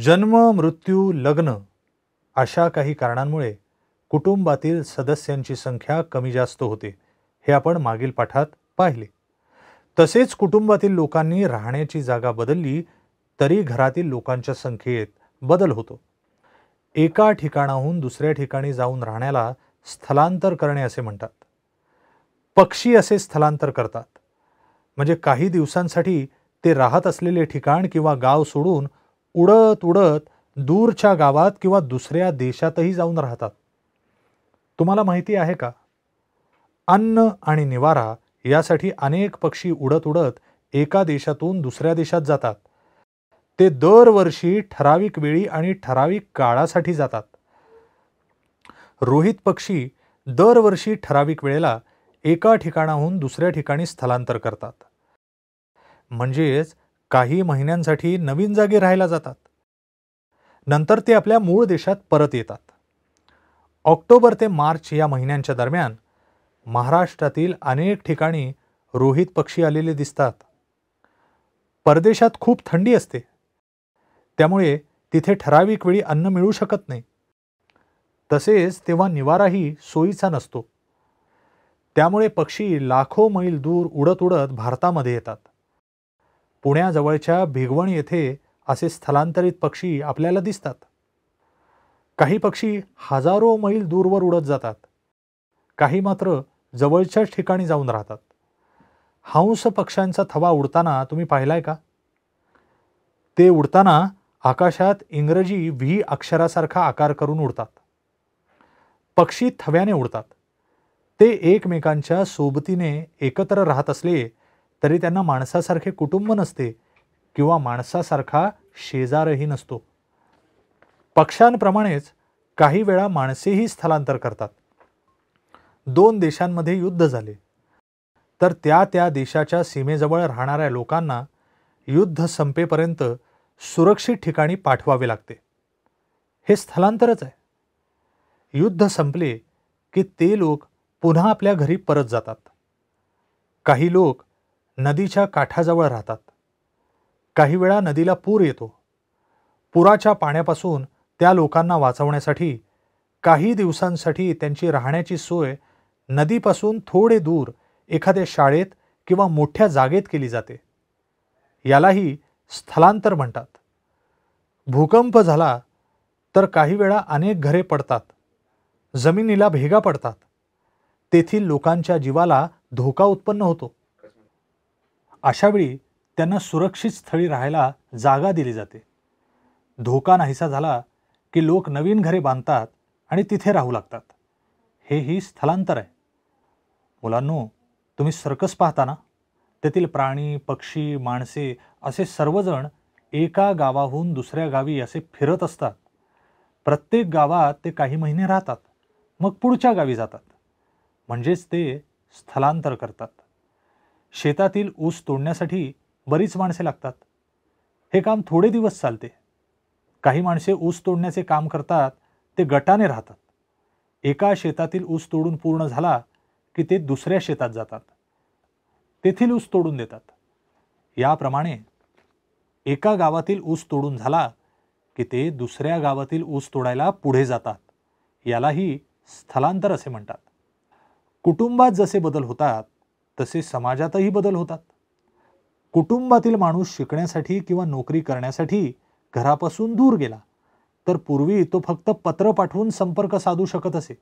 जन्म मृत्यू लग्न अशा काही कारणांमुळे कुटुंबातील सदस्यांची संख्या कमी जास्त होते हे आपण मागील पाठात पाहिले तसेच कुटुंबातील लोकांनी राहण्याची जागा बदलली तरी घरातील लोकांच्या संख्येत बदल होतो एका ठिकाणाहून दुसऱ्या ठिकाणी जाऊन राहण्याला स्थलांतर करणे असे म्हणतात पक्षी असे स्थलांतर करतात म्हणजे काही दिवसांसाठी ते राहत असलेले ठिकाण किंवा गाव सोडून उडत उडत दूरच्या गावात किंवा दुसऱ्या देशातही जाऊन राहतात तुम्हाला माहिती आहे का अन्न आणि निवारा यासाठी अनेक पक्षी उडत उडत एका देशातून दुसऱ्या देशात जातात ते दरवर्षी ठराविक वेळी आणि ठराविक काळासाठी जातात रोहित पक्षी दरवर्षी ठराविक वेळेला एका ठिकाणाहून दुसऱ्या ठिकाणी स्थलांतर करतात म्हणजेच काही महिन्यांसाठी नवीन जागी राहायला जातात नंतर ते आपल्या मूळ देशात परत येतात ऑक्टोबर ते मार्च या महिन्यांच्या दरम्यान महाराष्ट्रातील अनेक ठिकाणी रोहित पक्षी आलेले दिसतात परदेशात खूप थंडी असते त्यामुळे तिथे ठराविक वेळी अन्न मिळू शकत नाही तसेच तेव्हा निवाराही सोयीचा नसतो त्यामुळे पक्षी लाखो मैल दूर उडत उडत भारतामध्ये येतात पुण्याजवळच्या भिगवण येथे असे स्थलांतरित पक्षी आपल्याला दिसतात काही पक्षी हजारो मैल दूरवर उडत जातात काही मात्र जवळच्याच ठिकाणी जाऊन राहतात हंस पक्ष्यांचा थवा उडताना तुम्ही पाहिलाय का ते उडताना आकाशात इंग्रजी व्ही अक्षरासारखा आकार करून उडतात पक्षी थव्याने उडतात ते एकमेकांच्या सोबतीने एकत्र राहत असले तरी त्यांना माणसासारखे कुटुंब नसते किंवा माणसासारखा शेजारही नसतो पक्षांप्रमाणेच काही वेळा माणसेही स्थलांतर करतात दोन देशांमध्ये युद्ध झाले तर त्या त्या देशाच्या सीमेजवळ राहणाऱ्या लोकांना युद्ध संपेपर्यंत सुरक्षित ठिकाणी पाठवावे लागते हे स्थलांतरच आहे युद्ध संपले की ते लोक पुन्हा आपल्या घरी परत जातात काही लोक नदीच्या काठाजवळ राहतात काही वेळा नदीला पूर येतो पुराच्या पाण्यापासून त्या लोकांना वाचवण्यासाठी काही दिवसांसाठी त्यांची राहण्याची सोय नदीपासून थोडे दूर एखाद्या शाळेत किंवा मोठ्या जागेत केली जाते यालाही स्थलांतर म्हणतात भूकंप झाला तर काही वेळा अनेक घरे पडतात जमिनीला भेगा पडतात तेथील लोकांच्या जीवाला धोका उत्पन्न होतो अशावेळी त्यांना सुरक्षित स्थळी राहायला जागा दिली जाते धोका नाहीसा झाला की लोक नवीन घरे बांधतात आणि तिथे राहू लागतात हेही स्थलांतर आहे मुलांनो तुम्ही सर्कस पाहता ना तेथील प्राणी पक्षी माणसे असे सर्वजण एका गावाहून दुसऱ्या गावी असे फिरत असतात प्रत्येक गावात ते काही महिने राहतात मग पुढच्या गावी जातात म्हणजेच ते स्थलांतर करतात शेतातील ऊस तोडण्यासाठी बरीच माणसे लागतात हे काम थोडे दिवस चालते काही माणसे ऊस तोडण्याचे काम करतात ते गटाने राहतात एका शेतातील ऊस तोडून पूर्ण झाला की ते दुसऱ्या शेतात जातात तेथील ऊस तोडून देतात याप्रमाणे एका गावातील ऊस तोडून झाला की ते दुसऱ्या गावातील ऊस तोडायला पुढे जातात यालाही स्थलांतर असे म्हणतात कुटुंबात जसे बदल होतात तसे समाजातही बदल होतात कुटुंबातील माणूस शिकण्यासाठी किंवा नोकरी करण्यासाठी घरापासून दूर गेला तर पूर्वी तो फक्त पत्र पाठवून संपर्क साधू शकत असे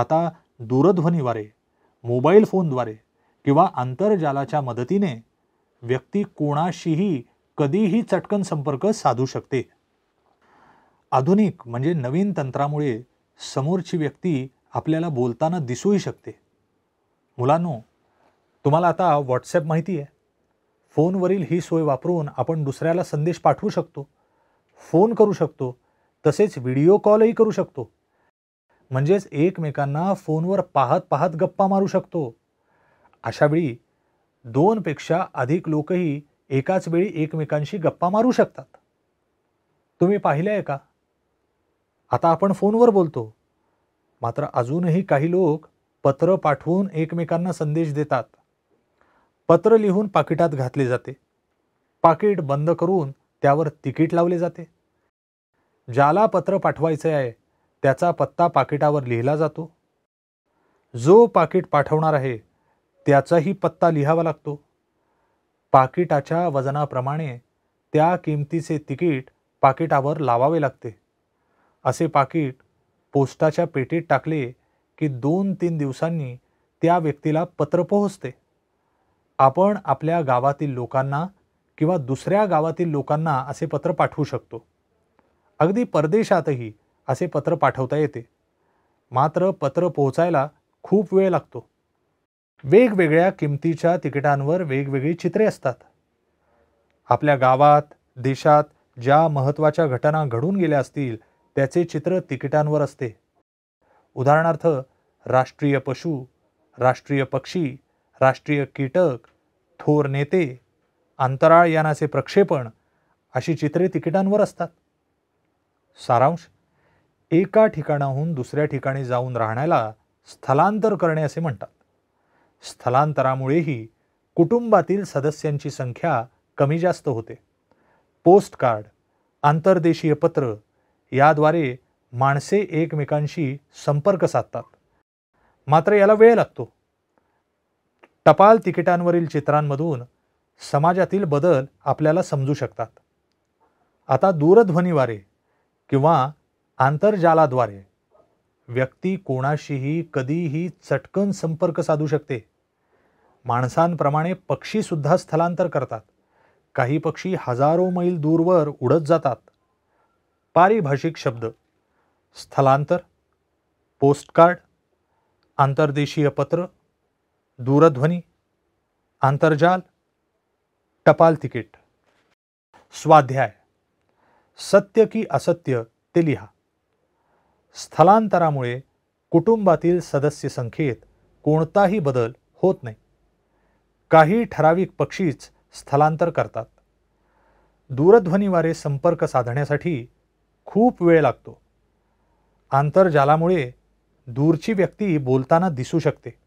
आता दूरध्वनीद्वारे मोबाईल फोनद्वारे किंवा आंतरजालाच्या मदतीने व्यक्ती कोणाशीही कधीही चटकन संपर्क साधू शकते आधुनिक म्हणजे नवीन तंत्रामुळे समोरची व्यक्ती आपल्याला बोलताना दिसूही शकते मुलांनो तुम्हाला आता व्हॉट्सॲप माहिती आहे फोनवरील ही सोय वापरून आपण दुसऱ्याला संदेश पाठवू शकतो फोन करू शकतो तसेच व्हिडिओ कॉलही करू शकतो म्हणजेच एकमेकांना फोनवर पाहत पाहत गप्पा मारू शकतो अशावेळी दोनपेक्षा अधिक लोकही एकाच वेळी एकमेकांशी गप्पा मारू शकतात तुम्ही पाहिले आहे का आता आपण फोनवर बोलतो मात्र अजूनही काही लोक पत्र पाठवून एकमेकांना संदेश देतात पत्र लिहून पाकिटात घातले जाते पाकिट बंद करून त्यावर तिकीट लावले जाते ज्याला पत्र पाठवायचे आहे त्याचा पत्ता पाकिटावर लिहिला जातो जो पाकिट पाठवणार आहे त्याचाही पत्ता लिहावा लागतो पाकिटाच्या वजनाप्रमाणे त्या किमतीचे तिकीट पाकिटावर लावावे लागते असे पाकिट पोस्टाच्या पेटीत टाकले की दोन तीन दिवसांनी त्या व्यक्तीला पत्र पोहोचते आपण आपल्या गावातील लोकांना किंवा दुसऱ्या गावातील लोकांना असे पत्र पाठवू शकतो अगदी परदेशातही असे पत्र पाठवता येते मात्र पत्र पोहोचायला खूप वेळ लागतो वेगवेगळ्या किमतीच्या तिकिटांवर वेगवेगळी चित्रे असतात आपल्या गावात देशात ज्या महत्त्वाच्या घटना घडून गेल्या असतील त्याचे चित्र तिकिटांवर असते उदाहरणार्थ राष्ट्रीय पशु राष्ट्रीय पक्षी राष्ट्रीय कीटक थोर नेते अंतराळ यानाचे प्रक्षेपण अशी चित्रे तिकिटांवर असतात सारांश एका ठिकाणाहून दुसऱ्या ठिकाणी जाऊन राहण्याला स्थलांतर करणे असे म्हणतात स्थलांतरामुळेही कुटुंबातील सदस्यांची संख्या कमी जास्त होते पोस्टकार्ड आंतरदेशीय पत्र याद्वारे माणसे एकमेकांशी संपर्क साधतात मात्र याला वेळ लागतो टपाल तिकिटांवरील चित्रांमधून समाजातील बदल आपल्याला समजू शकतात आता दूरध्वनीद्वारे किंवा आंतरजालाद्वारे व्यक्ती कोणाशीही कधीही चटकन संपर्क साधू शकते माणसांप्रमाणे पक्षीसुद्धा स्थलांतर करतात काही पक्षी हजारो मैल दूरवर उडत जातात पारिभाषिक शब्द स्थलांतर पोस्टकार्ड आंतरदेशीय पत्र दूरध्वनी आंतरजाल टपाल तिकीट स्वाध्याय सत्य की असत्य ते लिहा स्थलांतरामुळे कुटुंबातील सदस्य संख्येत कोणताही बदल होत नाही काही ठराविक पक्षीच स्थलांतर करतात दूरध्वनीवारे संपर्क साधण्यासाठी खूप वेळ लागतो आंतरजालामुळे दूरची व्यक्ती बोलताना दिसू शकते